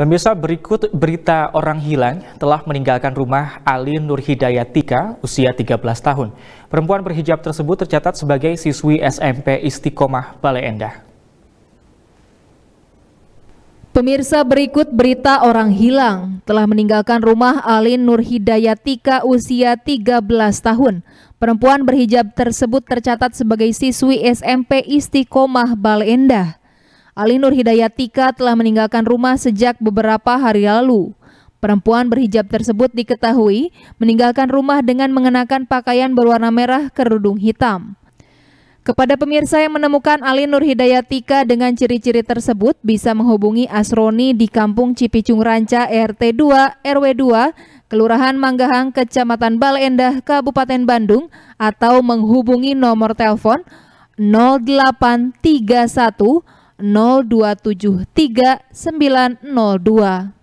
Pemirsa berikut berita orang hilang telah meninggalkan rumah Ali Nur Hidayatika usia 13 tahun. Perempuan berhijab tersebut tercatat sebagai siswi SMP Istiqomah Balai Endah. Pemirsa berikut berita orang hilang telah meninggalkan rumah Alin Nur Hidayatika usia 13 tahun. Perempuan berhijab tersebut tercatat sebagai siswi SMP Istiqomah Bale Endah. Alinur Hidayatika telah meninggalkan rumah sejak beberapa hari lalu. Perempuan berhijab tersebut diketahui meninggalkan rumah dengan mengenakan pakaian berwarna merah kerudung hitam. Kepada pemirsa yang menemukan Alinur Hidayatika dengan ciri-ciri tersebut bisa menghubungi Asroni di Kampung Cipicung Ranca RT 2 RW 2 Kelurahan Manggahang Kecamatan Baleendah Kabupaten Bandung atau menghubungi nomor telepon 0831 0273 902.